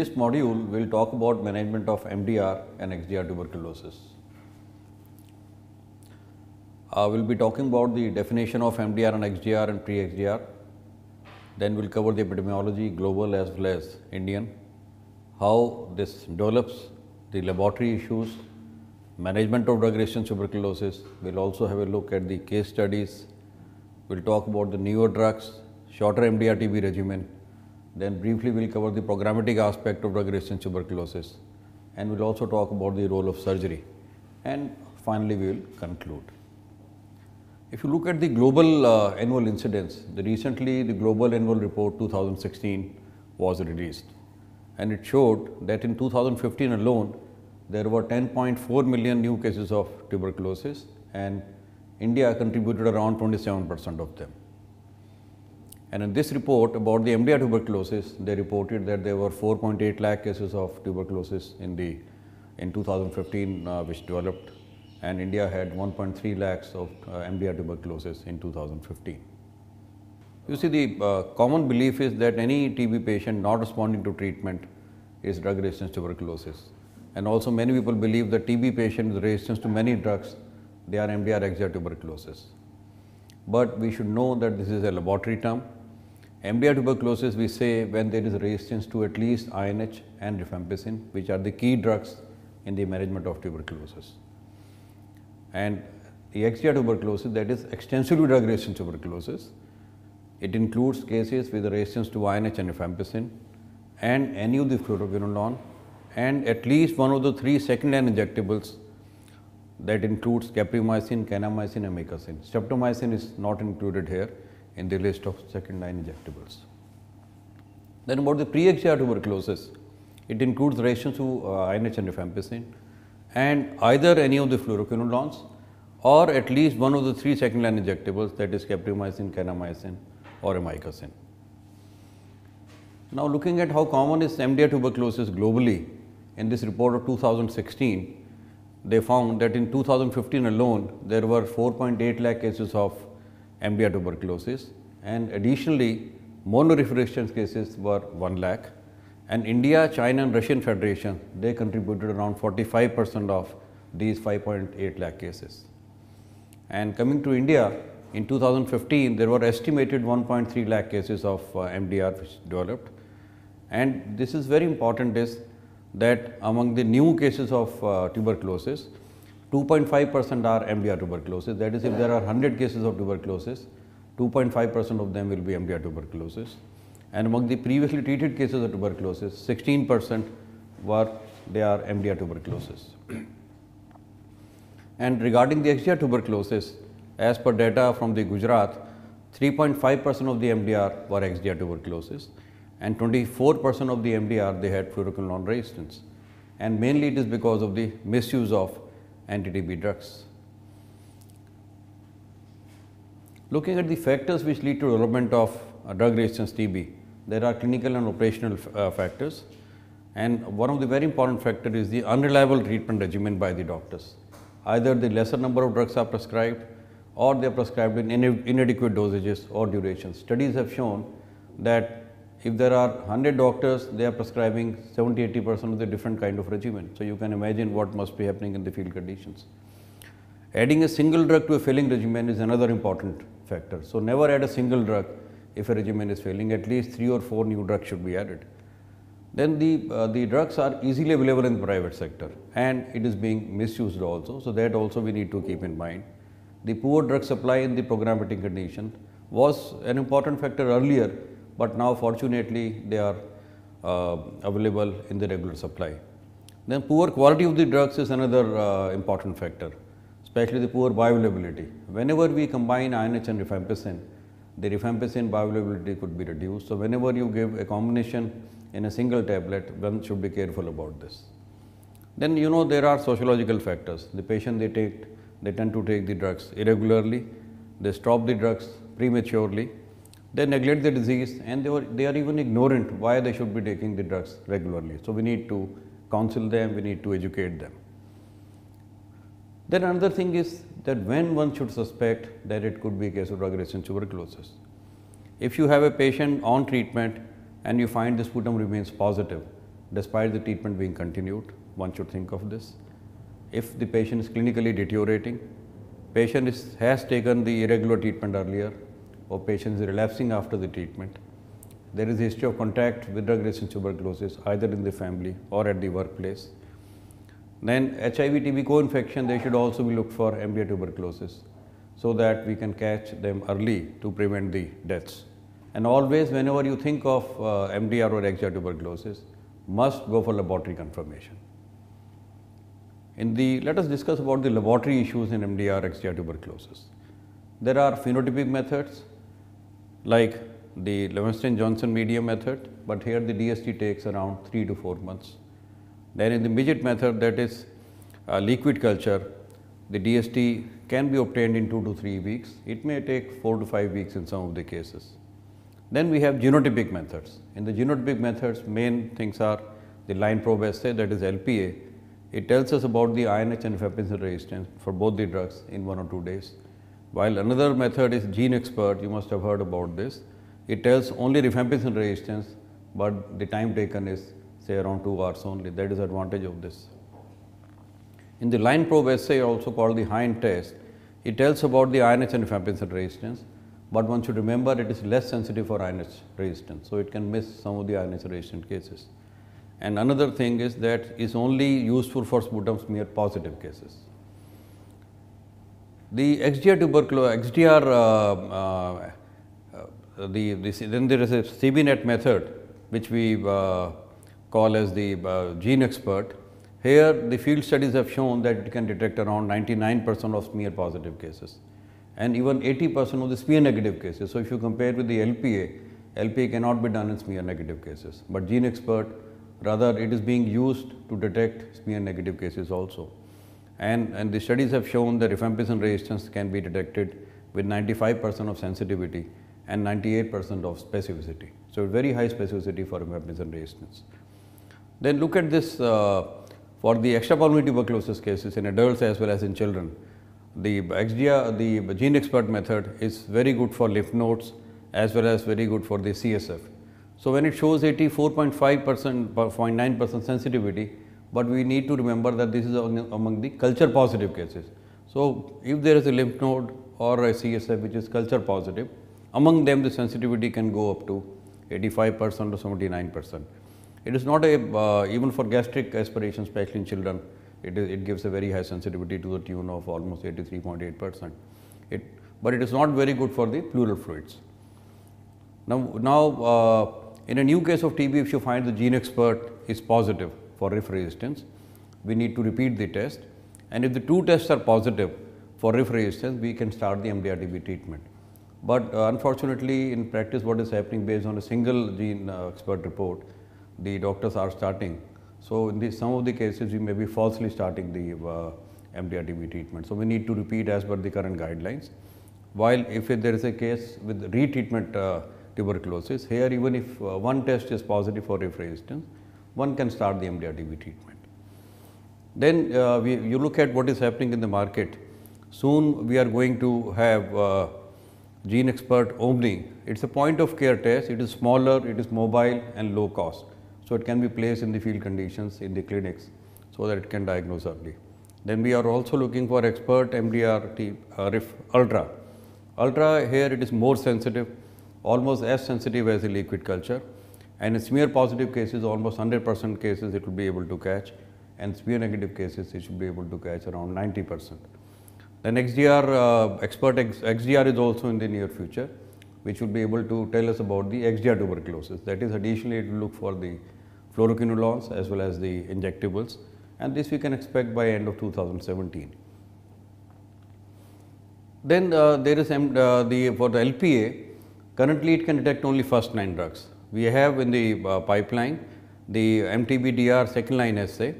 this module, will talk about management of MDR and XDR tuberculosis. Uh, we will be talking about the definition of MDR and XDR and pre-XDR. Then we will cover the epidemiology, global as well as Indian, how this develops, the laboratory issues, management of drug resistant tuberculosis. We will also have a look at the case studies. We will talk about the newer drugs, shorter MDR-TB regimen then briefly we'll cover the programmatic aspect of drug-resistant tuberculosis and we'll also talk about the role of surgery and finally we will conclude. If you look at the global uh, annual incidence, the recently the global annual report 2016 was released and it showed that in 2015 alone there were 10.4 million new cases of tuberculosis and India contributed around 27 percent of them. And in this report about the MDR tuberculosis, they reported that there were 4.8 lakh cases of tuberculosis in the in 2015, uh, which developed, and India had 1.3 lakhs of uh, MDR tuberculosis in 2015. You see, the uh, common belief is that any TB patient not responding to treatment is drug resistant tuberculosis. And also, many people believe that TB patient with resistance to many drugs, they are MDR exer tuberculosis. But we should know that this is a laboratory term MDR tuberculosis we say when there is resistance to at least INH and rifampicin which are the key drugs in the management of tuberculosis. And the XDR tuberculosis that is extensively drug resistant tuberculosis. It includes cases with resistance to INH and rifampicin and any of the fluoroquinolone and at least one of the three second line injectables that includes caprimycin, kanamycin and mecacin. Streptomycin is not included here in the list of second line injectables. Then about the pre-XR tuberculosis, it includes reactions to uh, INH and rifampicin and either any of the fluoroquinolones or at least one of the three second line injectables that is caprimycin, kanamycin or amikacin. Now looking at how common is MDR tuberculosis globally in this report of 2016, they found that in 2015 alone there were 4.8 lakh cases of MDR tuberculosis and additionally monorefutation cases were 1 lakh and India, China and Russian Federation they contributed around 45 percent of these 5.8 lakh cases. And coming to India in 2015 there were estimated 1.3 lakh cases of uh, MDR which developed and this is very important is that among the new cases of uh, tuberculosis 2.5 percent are MDR tuberculosis. That is, if there are 100 cases of tuberculosis, 2.5 percent of them will be MDR tuberculosis. And among the previously treated cases of tuberculosis, 16 percent were they are MDR tuberculosis. and regarding the XDR tuberculosis, as per data from the Gujarat, 3.5 percent of the MDR were XDR tuberculosis and 24 percent of the MDR they had fluoroquinolone resistance. And mainly it is because of the misuse of anti-TB drugs. Looking at the factors which lead to development of uh, drug resistance TB, there are clinical and operational uh, factors and one of the very important factor is the unreliable treatment regimen by the doctors. Either the lesser number of drugs are prescribed or they are prescribed in inadequate dosages or durations. Studies have shown that if there are 100 doctors, they are prescribing 70 80 percent of the different kind of regimen. So, you can imagine what must be happening in the field conditions. Adding a single drug to a failing regimen is another important factor. So, never add a single drug if a regimen is failing, at least 3 or 4 new drugs should be added. Then the, uh, the drugs are easily available in the private sector and it is being misused also. So, that also we need to keep in mind. The poor drug supply in the programmatic condition was an important factor earlier but now fortunately they are uh, available in the regular supply. Then poor quality of the drugs is another uh, important factor, especially the poor bioavailability. Whenever we combine INH and rifampicin, the rifampicin bioavailability could be reduced. So, whenever you give a combination in a single tablet, one should be careful about this. Then you know there are sociological factors. The patient they take, they tend to take the drugs irregularly, they stop the drugs prematurely they neglect the disease and they, they are even ignorant why they should be taking the drugs regularly. So, we need to counsel them, we need to educate them. Then another thing is that when one should suspect that it could be a case of drug resistant tuberculosis. If you have a patient on treatment and you find the sputum remains positive despite the treatment being continued, one should think of this. If the patient is clinically deteriorating, patient is, has taken the irregular treatment earlier or patients relapsing after the treatment. There is a history of contact with drug-resistant tuberculosis either in the family or at the workplace. Then HIV TB co-infection they should also be looked for MDR tuberculosis so that we can catch them early to prevent the deaths. And always whenever you think of uh, MDR or XDR tuberculosis must go for laboratory confirmation. In the let us discuss about the laboratory issues in MDR XDR tuberculosis. There are phenotypic methods like the Levenstein-Johnson media method, but here the DST takes around 3 to 4 months. Then in the midget method that is a liquid culture, the DST can be obtained in 2 to 3 weeks. It may take 4 to 5 weeks in some of the cases. Then we have genotypic methods. In the genotypic methods, main things are the line probe assay that is LPA. It tells us about the INH and fapicinol resistance for both the drugs in 1 or 2 days. While another method is gene expert, you must have heard about this. It tells only rifampicin resistance, but the time taken is say around 2 hours only. That is advantage of this. In the line probe assay also called the Hind test, it tells about the INH and rifampicin resistance, but one should remember it is less sensitive for INH resistance. So, it can miss some of the INH resistant cases. And another thing is that is only useful for sputum smear positive cases. The XDR tuberculosis, XDR, uh, uh, the, the, then there is a CBNet method which we uh, call as the uh, gene expert. Here the field studies have shown that it can detect around 99 percent of smear positive cases and even 80 percent of the smear negative cases. So, if you compare with the LPA, LPA cannot be done in smear negative cases, but gene expert rather it is being used to detect smear negative cases also. And, and the studies have shown that rifampicin resistance can be detected with 95% of sensitivity and 98% of specificity. So, very high specificity for rifampicin resistance. Then look at this uh, for the extrapulmonary tuberculosis cases in adults as well as in children. The XGR, the gene expert method is very good for lymph nodes as well as very good for the CSF. So, when it shows 84.5 percent, 0.9 percent sensitivity, but we need to remember that this is among the culture positive cases. So, if there is a lymph node or a CSF which is culture positive, among them the sensitivity can go up to 85 percent or 79 percent. It is not a uh, even for gastric aspiration especially in children it, is, it gives a very high sensitivity to the tune of almost 83.8 percent. It, but it is not very good for the pleural fluids. Now, now uh, in a new case of TB if you find the gene expert is positive for rif resistance. We need to repeat the test and if the two tests are positive for rif resistance, we can start the mdr TB treatment. But uh, unfortunately, in practice what is happening based on a single gene uh, expert report, the doctors are starting. So, in the, some of the cases we may be falsely starting the uh, mdr TB treatment. So, we need to repeat as per the current guidelines. While if there is a case with retreatment uh, tuberculosis, here even if uh, one test is positive for rif resistance, one can start the MDR-TB treatment. Then uh, we, you look at what is happening in the market. Soon we are going to have uh, gene expert Omni. It is a point of care test. It is smaller, it is mobile and low cost. So it can be placed in the field conditions in the clinics so that it can diagnose early. Then we are also looking for expert MDR T, uh, RIF Ultra. Ultra here it is more sensitive, almost as sensitive as the liquid culture and smear positive cases, almost 100% cases it will be able to catch and smear negative cases it should be able to catch around 90%. Then XDR, uh, expert X, XDR is also in the near future which will be able to tell us about the XDR tuberculosis. That is additionally it will look for the fluoroquinolones as well as the injectables and this we can expect by end of 2017. Then uh, there is uh, the for the LPA currently it can detect only first 9 drugs we have in the uh, pipeline the MTBDR second line assay.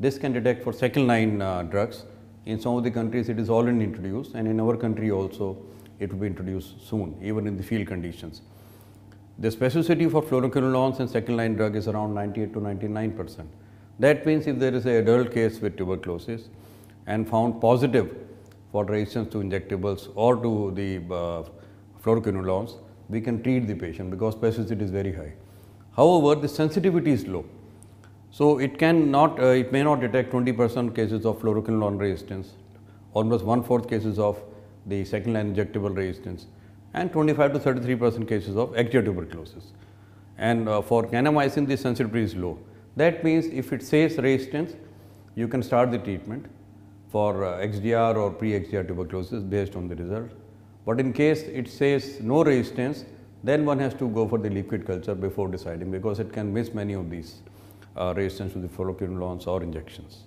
This can detect for second line uh, drugs. In some of the countries it is already introduced and in our country also it will be introduced soon even in the field conditions. The specificity for fluoroquinolones and second line drug is around 98 to 99 percent. That means if there is an adult case with tuberculosis and found positive for resistance to injectables or to the uh, fluoroquinolones, we can treat the patient because specificity is very high. However, the sensitivity is low. So, it can not, uh, it may not detect 20 percent cases of fluoroquinolone resistance, almost one fourth cases of the second line injectable resistance and 25 to 33 percent cases of active tuberculosis. And uh, for kanamycin the sensitivity is low. That means, if it says resistance, you can start the treatment for uh, XDR or pre-XDR tuberculosis based on the result. But in case it says no resistance, then one has to go for the liquid culture before deciding because it can miss many of these uh, resistance to the fluoroquinolones or injections.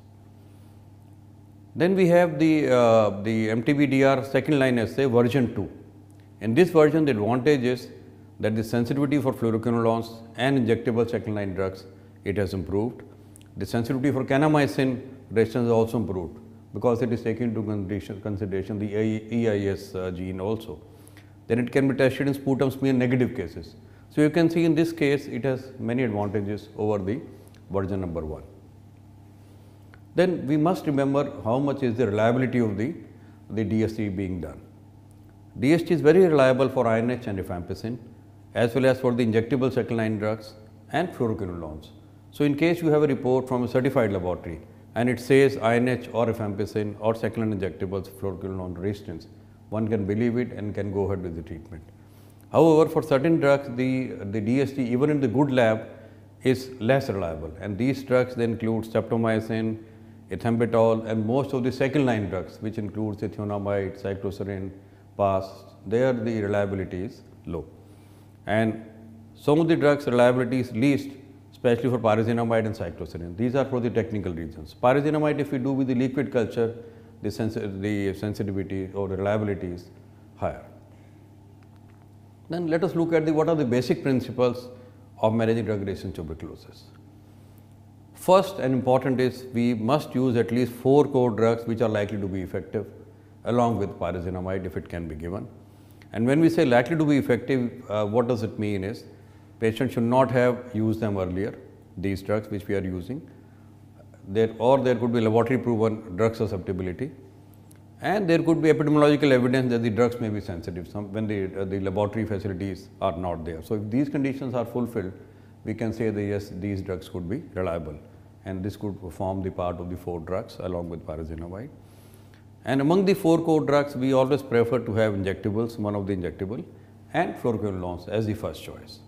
Then we have the, uh, the MTBDR second line assay version 2. In this version the advantage is that the sensitivity for fluoroquinolones and injectable second line drugs it has improved. The sensitivity for kanamycin resistance is also improved because it is taken into consideration the EIS uh, gene also. Then it can be tested in sputum smear negative cases. So, you can see in this case it has many advantages over the version number 1. Then we must remember how much is the reliability of the, the DST being done. DST is very reliable for INH and rifampicin as well as for the injectable second line drugs and fluoroquinolones. So, in case you have a report from a certified laboratory and it says INH or rifampicin or second-line injectables fluoroquinolone resistance, one can believe it and can go ahead with the treatment. However, for certain drugs, the, the DST even in the good lab is less reliable and these drugs they include streptomycin, ethambutol and most of the second line drugs which includes ethionamide, cycloserine, Pass. there the reliability is low. And some of the drugs reliability is least especially for pyrazinamide and cycloserine. These are for the technical reasons. Pyrazinamide, if we do with the liquid culture, the, the sensitivity or reliability is higher. Then let us look at the what are the basic principles of managing drug resistant tuberculosis. First and important is we must use at least four core drugs which are likely to be effective along with pyrazinamide if it can be given. And when we say likely to be effective, uh, what does it mean is patient should not have used them earlier, these drugs which we are using. There, or there could be laboratory proven drug susceptibility and there could be epidemiological evidence that the drugs may be sensitive some, when the, uh, the laboratory facilities are not there. So, if these conditions are fulfilled, we can say that yes, these drugs could be reliable and this could form the part of the four drugs along with pyrazinamide. And among the four core drugs, we always prefer to have injectables, one of the injectable and fluoroquinolones as the first choice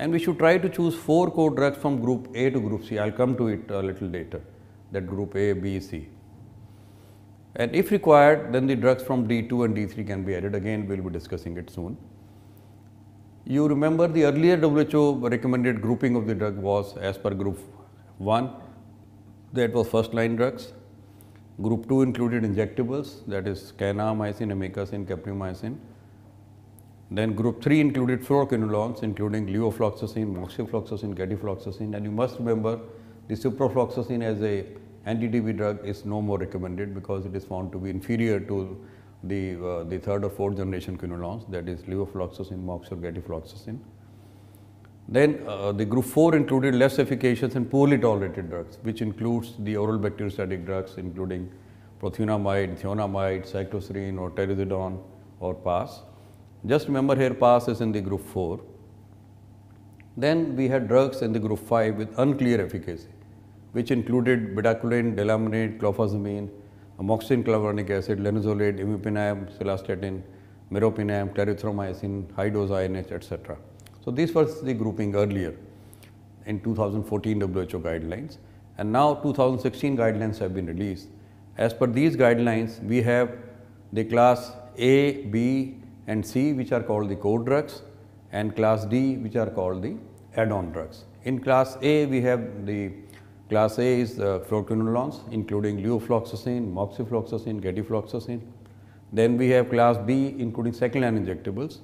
and we should try to choose four core drugs from group A to group C. I will come to it a little later that group A, B, C. And if required then the drugs from D2 and D3 can be added again we will be discussing it soon. You remember the earlier WHO recommended grouping of the drug was as per group 1 that was first line drugs. Group 2 included injectables that is canamycin, amikacin, caprimycin then group 3 included fluoroquinolones including levofloxacin, moxifloxacin, gadifloxacin and you must remember the ciprofloxacin as a anti-TB drug is no more recommended because it is found to be inferior to the, uh, the third or fourth generation quinolones that is levofloxacin, mox or gadifloxacin. Then uh, the group 4 included less efficacious and poorly tolerated drugs which includes the oral bacteriostatic drugs including prothionamide, thionamide, cycloserine or terizodone or PAS. Just remember here pass is in the group 4. Then we had drugs in the group 5 with unclear efficacy, which included bedaquiline, delaminate, clofazimine, amoxicillin clavulanic acid, linezolid, imipenem, cilastatin, meropenem, clarithromycin, high dose INH, etc. So this was the grouping earlier in 2014 WHO guidelines and now 2016 guidelines have been released. As per these guidelines, we have the class A, B, and C which are called the core drugs and class D which are called the add-on drugs. In class A we have the class A is the fluoroquinolones including levofloxacin, moxifloxacin, getifloxacin. Then we have class B including second line injectables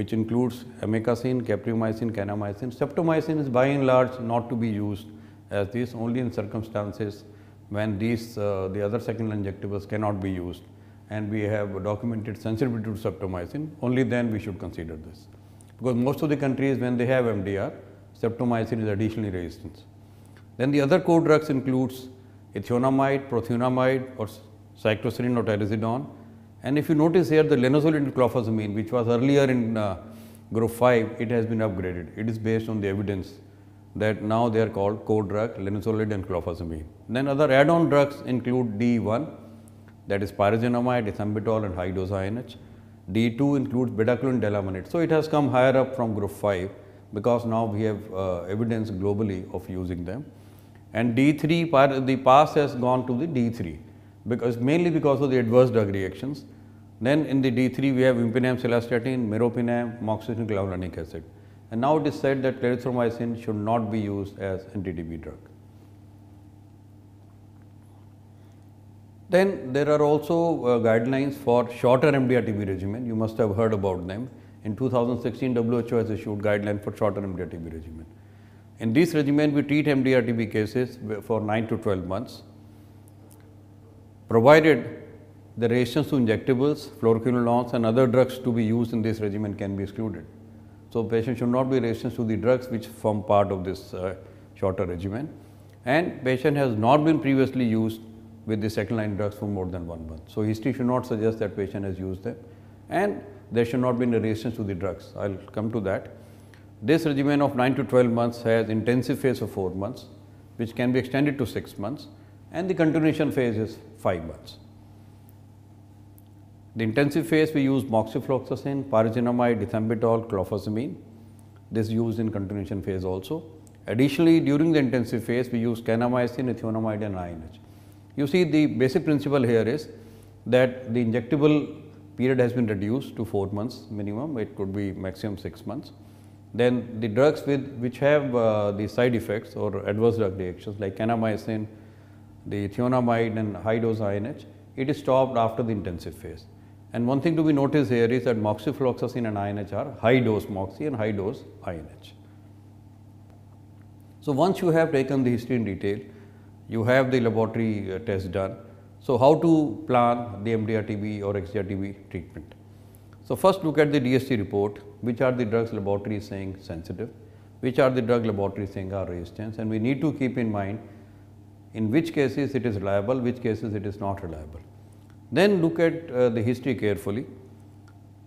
which includes amikacin, caprimycin, kanamycin. Ceftomycin is by and large not to be used as this only in circumstances when these uh, the other second line injectables cannot be used and we have documented sensitivity to septomycin, only then we should consider this. Because most of the countries when they have MDR, septomycin is additionally resistant. Then the other co-drugs includes ethionamide, prothionamide or cycloserine or tyrosidone. And if you notice here the linazol and clofazimine which was earlier in uh, group 5, it has been upgraded. It is based on the evidence that now they are called co-drug linazolid and clofazimine. Then other add-on drugs include D1 that is pyrazinamide, ethambutol and high dose INH. D2 includes betaclorin delaminate. So it has come higher up from group 5 because now we have uh, evidence globally of using them. And D3, the pass has gone to the D3 because mainly because of the adverse drug reactions. Then in the D3 we have impinam cilastatin, meropenem, moxicillin, clavulanic acid. And now it is said that clarithromycin should not be used as anti-TB drug. Then there are also uh, guidelines for shorter MDR-TB regimen. You must have heard about them. In 2016, WHO has issued guideline for shorter MDR-TB regimen. In this regimen, we treat MDR-TB cases for 9 to 12 months, provided the reactions to injectables, fluoroquinolones and other drugs to be used in this regimen can be excluded. So, patient should not be reactions to the drugs which form part of this uh, shorter regimen and patient has not been previously used with the second line drugs for more than one month. So, history should not suggest that patient has used them and there should not be any resistance to the drugs. I will come to that. This regimen of 9 to 12 months has intensive phase of 4 months which can be extended to 6 months and the continuation phase is 5 months. The intensive phase we use moxifloxacin, pyrazinamide, dithambitol, clofazimine. This is used in continuation phase also. Additionally, during the intensive phase we use canamycin, ethionamide and INH. You see the basic principle here is that the injectable period has been reduced to 4 months minimum, it could be maximum 6 months. Then the drugs with which have uh, the side effects or adverse drug reactions like canamycin, the thionamide and high dose INH, it is stopped after the intensive phase. And one thing to be noticed here is that moxifloxacin and INH are high dose moxi and high dose INH. So, once you have taken the history in detail, you have the laboratory uh, test done. So, how to plan the MDR-TB or XDR-TB treatment? So, first look at the DSC report, which are the drugs laboratory saying sensitive, which are the drug laboratory saying are resistance and we need to keep in mind in which cases it is reliable, which cases it is not reliable. Then look at uh, the history carefully,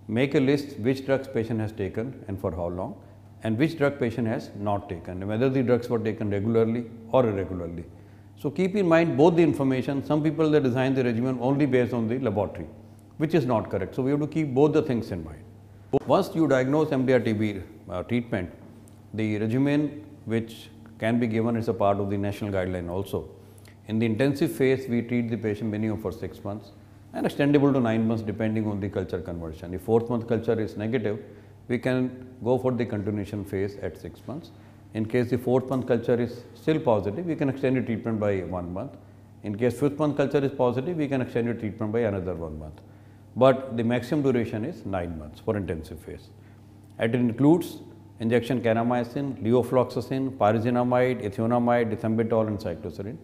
make a list which drugs patient has taken and for how long and which drug patient has not taken, whether the drugs were taken regularly or irregularly. So, keep in mind both the information, some people they design the regimen only based on the laboratory, which is not correct. So, we have to keep both the things in mind. Once you diagnose MDR-TB uh, treatment, the regimen which can be given is a part of the national guideline also. In the intensive phase, we treat the patient minimum for 6 months and extendable to 9 months depending on the culture conversion. If 4th month culture is negative, we can go for the continuation phase at 6 months. In case the fourth month culture is still positive, we can extend the treatment by one month. In case fifth month culture is positive, we can extend the treatment by another one month. But the maximum duration is 9 months for intensive phase. It includes injection kanamycin, leofloxacin, pyrazinamide, ethionamide, dithambitol and cycloserine.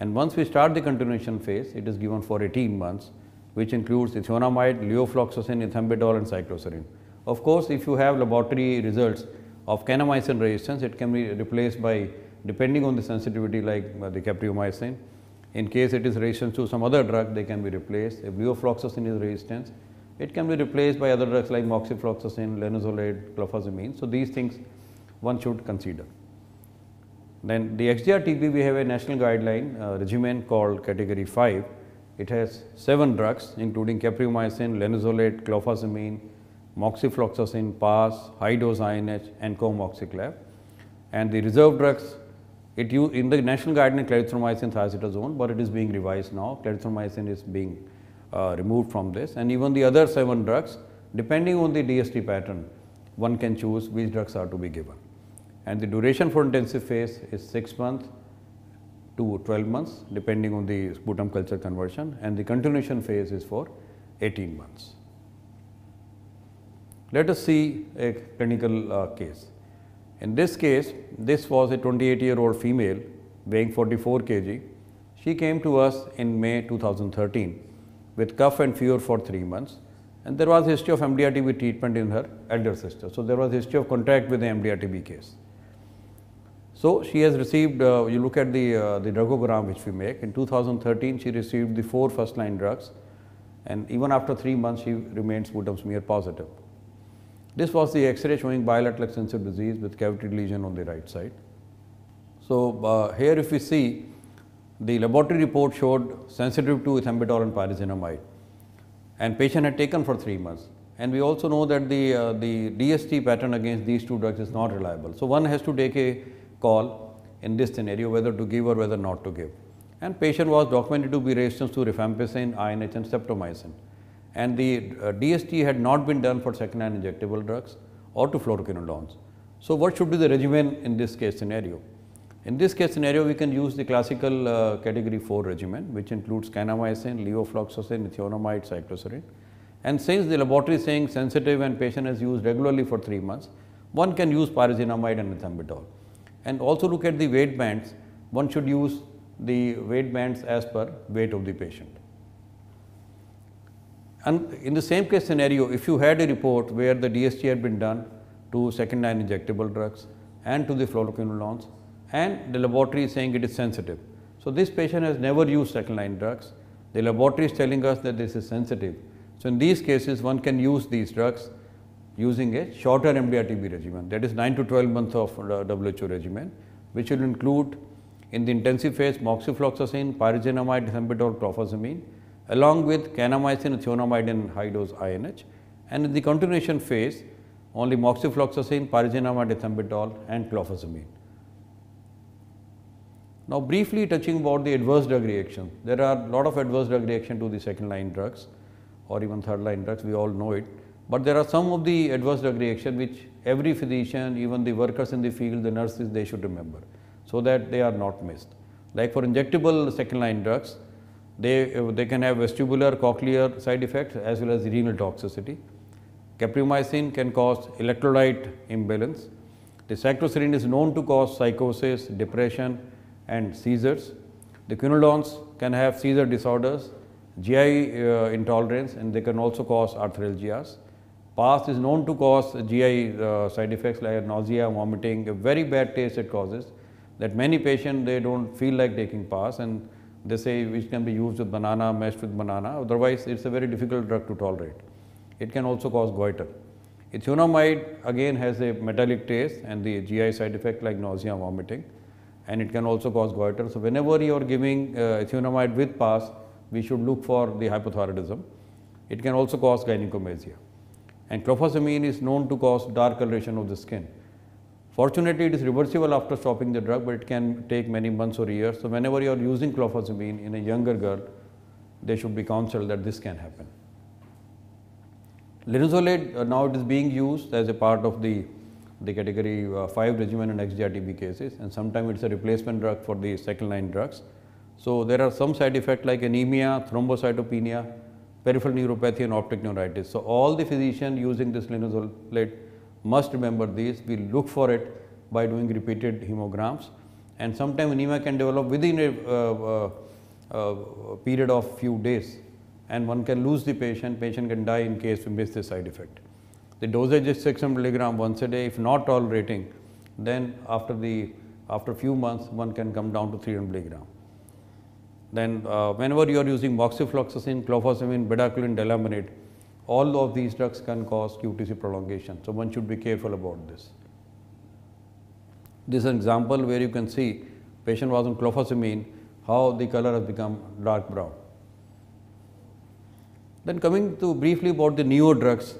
And once we start the continuation phase, it is given for 18 months, which includes ethionamide, leofloxacin, ethambutol and cycloserine. Of course, if you have laboratory results of kanamycin resistance, it can be replaced by depending on the sensitivity like uh, the caprioamycin. In case it is resistant to some other drug, they can be replaced. If levofloxacin is resistant, it can be replaced by other drugs like moxifloxacin, lenozolate, clofazimine. So, these things one should consider. Then the XDR-TB, we have a national guideline uh, regimen called category 5. It has 7 drugs including capromycin, lenozolate, clofazimine, moxifloxacin, PAS, high dose INH and comoxiclav. And the reserve drugs, it you in the national guideline clarithromycin, thiacetazone, but it is being revised now. Clarithromycin is being uh, removed from this and even the other 7 drugs depending on the DST pattern one can choose which drugs are to be given. And the duration for intensive phase is 6 months to 12 months depending on the sputum culture conversion and the continuation phase is for 18 months. Let us see a clinical uh, case. In this case, this was a 28 year old female weighing 44 kg. She came to us in May 2013 with cough and fever for 3 months and there was history of MDR-TB treatment in her elder sister. So, there was history of contact with the MDR-TB case. So, she has received, uh, you look at the, uh, the drugogram which we make, in 2013 she received the 4 first line drugs and even after 3 months she remains sputum smear positive. This was the X-ray showing bilateral extensive disease with cavity lesion on the right side. So, uh, here if we see the laboratory report showed sensitive to ethambutol and pyrazinamide and patient had taken for 3 months and we also know that the, uh, the DST pattern against these two drugs is not reliable. So, one has to take a call in this scenario whether to give or whether not to give and patient was documented to be resistant to rifampicin, INH and streptomycin and the uh, DST had not been done for second-hand injectable drugs or to fluoroquinolones. So, what should be the regimen in this case scenario? In this case scenario, we can use the classical uh, category 4 regimen which includes canamycin, levofloxacin, ethionamide, cycloserine. And since the laboratory is saying sensitive and patient has used regularly for 3 months, one can use pyrazinamide and ethambutol. And also look at the weight bands, one should use the weight bands as per weight of the patient. And in the same case scenario, if you had a report where the DST had been done to second line injectable drugs and to the fluoroquinolones and the laboratory is saying it is sensitive. So, this patient has never used second line drugs. The laboratory is telling us that this is sensitive. So, in these cases one can use these drugs using a shorter MDR-TB regimen that is 9 to 12 months of uh, WHO regimen which will include in the intensive phase moxifloxacin, pyrazinamide, disembidol, clofazimine along with kanamycin and thionamide in high dose INH and in the continuation phase only moxifloxacin, pyrazinamide ethambutol and clofazamine. Now, briefly touching about the adverse drug reaction, there are lot of adverse drug reaction to the second line drugs or even third line drugs, we all know it. But there are some of the adverse drug reaction which every physician, even the workers in the field, the nurses, they should remember, so that they are not missed. Like for injectable second line drugs, they, uh, they can have vestibular cochlear side effects as well as renal toxicity. Caprimycin can cause electrolyte imbalance. The cycloserine is known to cause psychosis, depression and seizures. The quinolones can have seizure disorders, GI uh, intolerance and they can also cause arthralgias. Past is known to cause GI uh, side effects like nausea, vomiting, a very bad taste it causes that many patients they do not feel like taking pass and they say which can be used with banana, mashed with banana, otherwise it is a very difficult drug to tolerate. It can also cause goiter. Ethionamide again has a metallic taste and the GI side effect like nausea and vomiting and it can also cause goiter. So, whenever you are giving uh, ethionamide with PASS, we should look for the hypothyroidism. It can also cause gynecomastia and clofazimine is known to cause dark coloration of the skin. Fortunately, it is reversible after stopping the drug, but it can take many months or years. So, whenever you are using clofazimine in a younger girl, they should be counseled that this can happen. Linezolid uh, now it is being used as a part of the, the category uh, 5 regimen in XGRTB cases and sometimes it is a replacement drug for the second line drugs. So, there are some side effects like anemia, thrombocytopenia, peripheral neuropathy and optic neuritis. So, all the physician using this linezolid must remember this. We look for it by doing repeated hemograms and sometimes anemia can develop within a uh, uh, uh, period of few days and one can lose the patient, patient can die in case we miss the side effect. The dosage is 600 milligram once a day if not tolerating then after the after few months one can come down to 300 milligram. Then uh, whenever you are using moxifloxacin, clofazimine, bedaquiline, delaminate all of these drugs can cause QTC prolongation. So one should be careful about this. This is an example where you can see patient was on clofazimine, how the color has become dark brown. Then coming to briefly about the new drugs,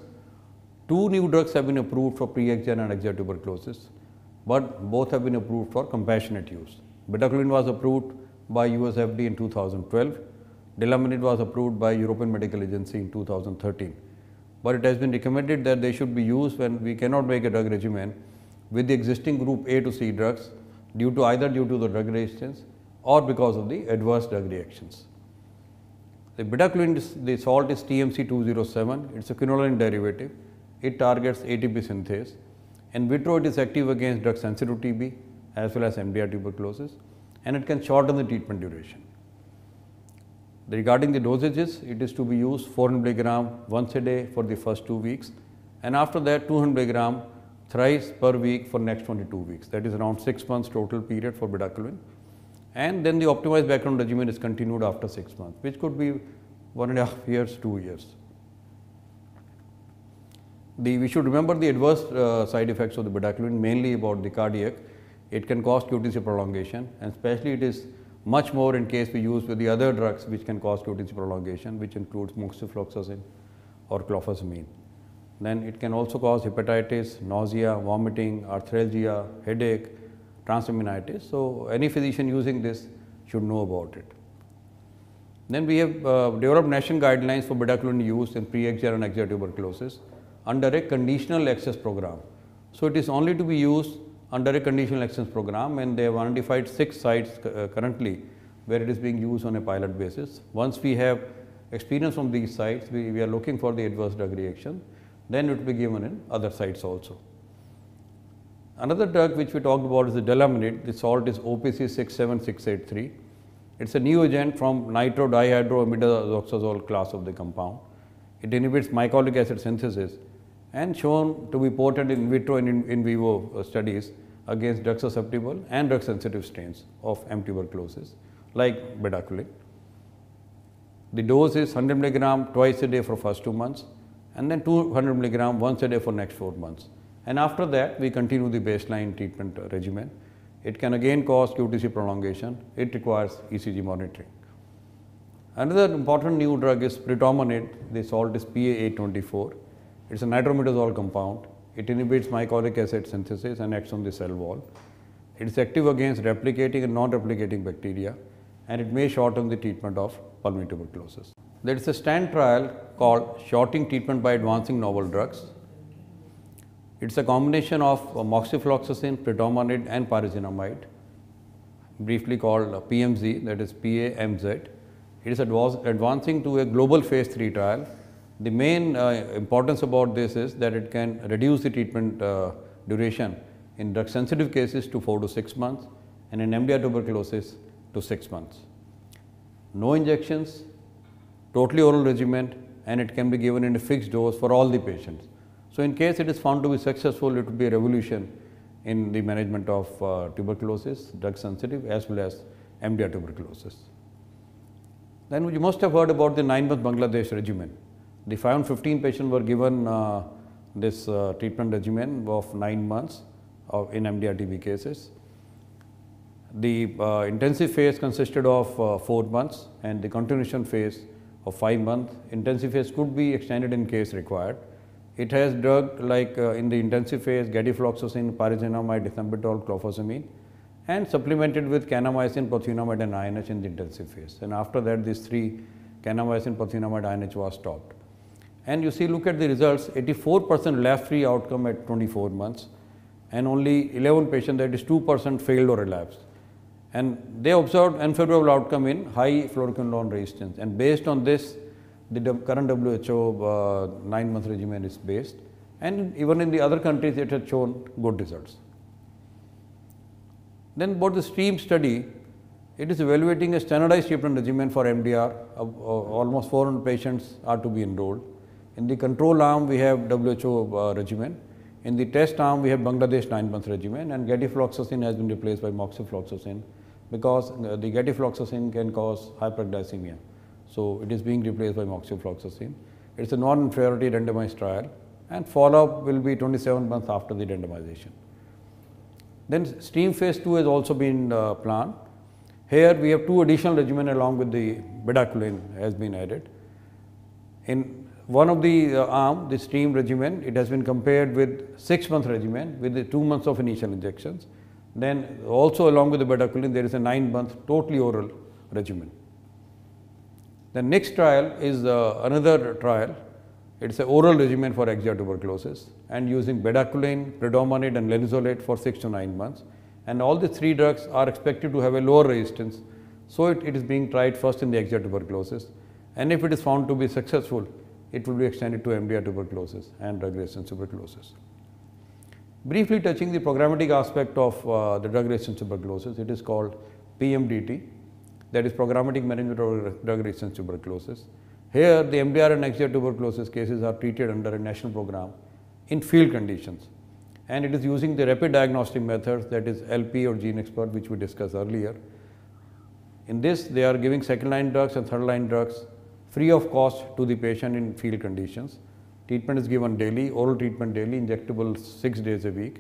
two new drugs have been approved for pre-exen and exer tuberculosis, but both have been approved for compassionate use. Betacoline was approved by US FDA in 2012 Delaminid was approved by European Medical Agency in 2013, but it has been recommended that they should be used when we cannot make a drug regimen with the existing group A to C drugs due to either due to the drug resistance or because of the adverse drug reactions. The betacloin, the salt is TMC 207, it is a quinoline derivative, it targets ATP synthase. In vitro it is active against drug sensitive TB as well as MDR tuberculosis and it can shorten the treatment duration. Regarding the dosages, it is to be used 400 milligram once a day for the first 2 weeks and after that 200 mg thrice per week for next 22 weeks. That is around 6 months total period for bedaquiline. And then the optimized background regimen is continued after 6 months, which could be one and a half years, 2 years. The, we should remember the adverse uh, side effects of the bedaquiline mainly about the cardiac. It can cause QTC prolongation and especially it is much more in case we use with the other drugs which can cause QTc prolongation, which includes moxifloxacin or clofazimine. Then it can also cause hepatitis, nausea, vomiting, arthralgia, headache, transaminitis. So, any physician using this should know about it. Then we have uh, developed national guidelines for beta use in pre-exer and exer tuberculosis under a conditional access program. So, it is only to be used under a conditional actions program and they have identified 6 sites uh, currently where it is being used on a pilot basis. Once we have experience from these sites, we, we are looking for the adverse drug reaction, then it will be given in other sites also. Another drug which we talked about is the delaminate, the salt is OPC 67683. It is a new agent from nitrodihydroimidazoxazole class of the compound. It inhibits mycolic acid synthesis and shown to be potent in vitro and in, in vivo uh, studies against drug susceptible and drug sensitive strains of M. tuberculosis like bedaquiline. The dose is 100 milligram twice a day for first 2 months and then 200 milligram once a day for next 4 months. And after that we continue the baseline treatment regimen. It can again cause QTc prolongation. It requires ECG monitoring. Another important new drug is predominant. The salt is PA824. It is a nitrometazole compound it inhibits mycolic acid synthesis and acts on the cell wall. It is active against replicating and non-replicating bacteria and it may shorten the treatment of pulmonary tuberculosis. There is a STAND trial called Shorting Treatment by Advancing Novel Drugs. It is a combination of moxifloxacin, predominate and pyrazinamide briefly called PMZ that is PAMZ. It is advancing to a global phase 3 trial the main uh, importance about this is that it can reduce the treatment uh, duration in drug sensitive cases to 4 to 6 months and in MDR tuberculosis to 6 months. No injections, totally oral regimen and it can be given in a fixed dose for all the patients. So, in case it is found to be successful, it would be a revolution in the management of uh, tuberculosis, drug sensitive as well as MDR tuberculosis. Then you must have heard about the 9 month Bangladesh regimen. The 515 patients were given uh, this uh, treatment regimen of 9 months of in MDR-TB cases. The uh, intensive phase consisted of uh, 4 months and the continuation phase of 5 months. Intensive phase could be extended in case required. It has drug like uh, in the intensive phase gadifloxacin, pyrazinamide, ethambutol, clofazimine and supplemented with canamycin, prothionamide and INH in the intensive phase. And after that these three canamycin, prothionamide, INH was stopped. And you see look at the results 84 percent relapse free outcome at 24 months and only 11 patients that is 2 percent failed or relapsed. And they observed unfavorable outcome in high fluoroquinolone resistance and based on this the current WHO uh, 9 month regimen is based and even in the other countries it has shown good results. Then about the STREAM study, it is evaluating a standardized treatment regimen for MDR, uh, uh, almost 400 patients are to be enrolled in the control arm, we have WHO uh, regimen. In the test arm, we have Bangladesh 9-month regimen and gadifloxacin has been replaced by moxifloxacin because uh, the gadifloxacin can cause hyperglycemia. So, it is being replaced by moxifloxacin. It is a non-inferiority randomized trial and follow-up will be 27 months after the randomization. Then STEAM phase 2 has also been uh, planned. Here we have two additional regimen along with the bedaquiline has been added. In one of the uh, arm, the stream regimen, it has been compared with 6 month regimen with the 2 months of initial injections. Then also along with the betaculin there is a 9 month totally oral regimen. The next trial is uh, another trial, it is an oral regimen for axial tuberculosis and using bedaquiline, predominate and lenzolate for 6 to 9 months and all the three drugs are expected to have a lower resistance. So, it, it is being tried first in the axial tuberculosis and if it is found to be successful, it will be extended to MDR tuberculosis and drug resistant tuberculosis. Briefly touching the programmatic aspect of uh, the drug resistant tuberculosis, it is called PMDT that is programmatic management of drug resistant tuberculosis. Here the MDR and XDR tuberculosis cases are treated under a national program in field conditions and it is using the rapid diagnostic methods that is LP or gene expert which we discussed earlier. In this they are giving second line drugs and third line drugs free of cost to the patient in field conditions. Treatment is given daily, oral treatment daily, injectable 6 days a week,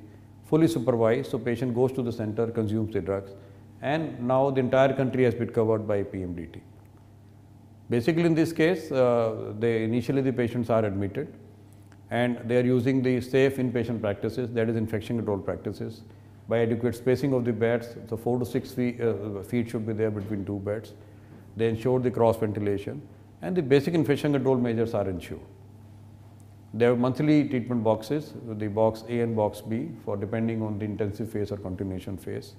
fully supervised, so patient goes to the center, consumes the drugs and now the entire country has been covered by PMDT. Basically in this case, uh, they initially the patients are admitted and they are using the safe inpatient practices that is infection control practices by adequate spacing of the beds, so 4 to 6 feet, uh, feet should be there between two beds. They ensure the cross ventilation and the basic infection control measures are ensured. There are monthly treatment boxes, the box A and box B for depending on the intensive phase or continuation phase.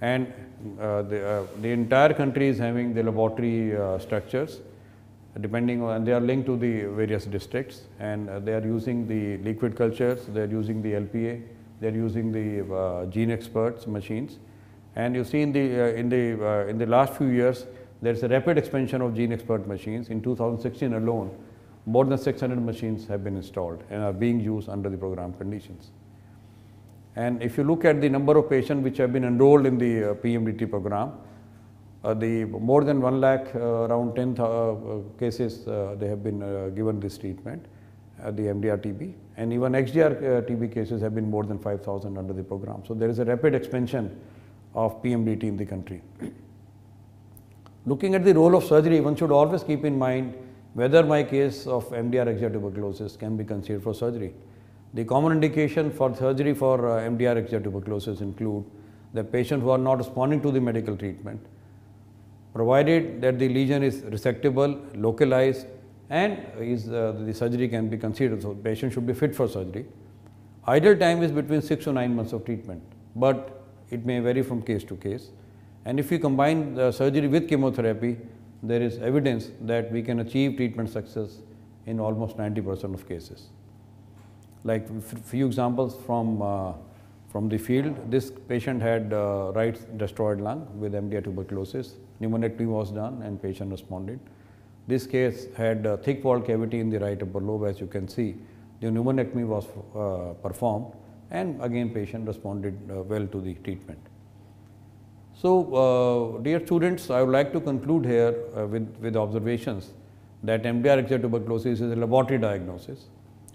And uh, the, uh, the entire country is having the laboratory uh, structures depending on, and they are linked to the various districts and uh, they are using the liquid cultures, they are using the LPA, they are using the uh, gene experts machines. And you see in the, uh, in the, in the last few years, there is a rapid expansion of gene expert machines. In 2016 alone, more than 600 machines have been installed and are being used under the program conditions. And if you look at the number of patients which have been enrolled in the uh, PMDT program, uh, the more than 1 lakh, uh, around 10 uh, cases, uh, they have been uh, given this treatment, the MDR-TB. And even XDR-TB cases have been more than 5,000 under the program. So there is a rapid expansion of PMDT in the country. Looking at the role of surgery, one should always keep in mind whether my case of MDR extra tuberculosis can be considered for surgery. The common indication for surgery for uh, MDR extra tuberculosis include the patients who are not responding to the medical treatment, provided that the lesion is resectable, localized and is, uh, the surgery can be considered. So, patient should be fit for surgery. Ideal time is between 6 to 9 months of treatment, but it may vary from case to case. And if we combine the surgery with chemotherapy, there is evidence that we can achieve treatment success in almost 90 percent of cases. Like few examples from, uh, from the field, this patient had uh, right destroyed lung with MDR tuberculosis, pneumonectomy was done and patient responded. This case had a thick wall cavity in the right upper lobe as you can see. The pneumonectomy was uh, performed and again patient responded uh, well to the treatment. So, uh, dear students, I would like to conclude here uh, with, with observations that MDR tuberculosis is a laboratory diagnosis.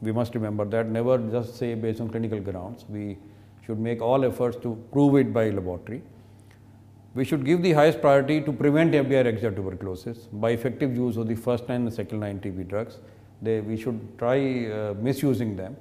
We must remember that never just say based on clinical grounds. We should make all efforts to prove it by laboratory. We should give the highest priority to prevent MDR extra tuberculosis by effective use of the first line and second line TB drugs. They, we should try uh, misusing them.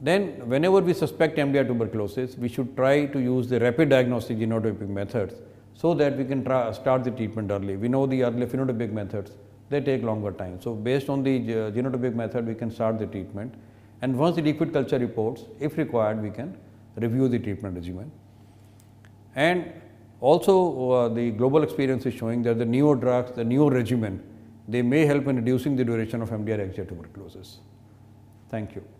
Then whenever we suspect MDR tuberculosis, we should try to use the rapid diagnostic genotypic methods so that we can start the treatment early. We know the early phenotypic methods, they take longer time. So, based on the uh, genotypic method, we can start the treatment and once the liquid culture reports, if required, we can review the treatment regimen. And also uh, the global experience is showing that the newer drugs, the newer regimen, they may help in reducing the duration of MDR exit tuberculosis. Thank you.